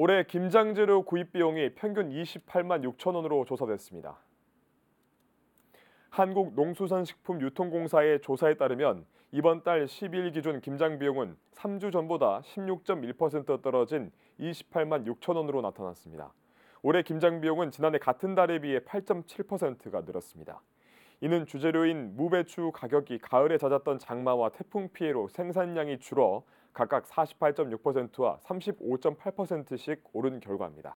올해 김장재료 구입 비용이 평균 28만 6천 원으로 조사됐습니다. 한국농수산식품유통공사의 조사에 따르면 이번 달 10일 기준 김장 비용은 3주 전보다 16.1% 떨어진 28만 6천 원으로 나타났습니다. 올해 김장 비용은 지난해 같은 달에 비해 8.7%가 늘었습니다. 이는 주재료인 무배추 가격이 가을에 잦았던 장마와 태풍 피해로 생산량이 줄어 각각 48.6%와 35.8%씩 오른 결과입니다.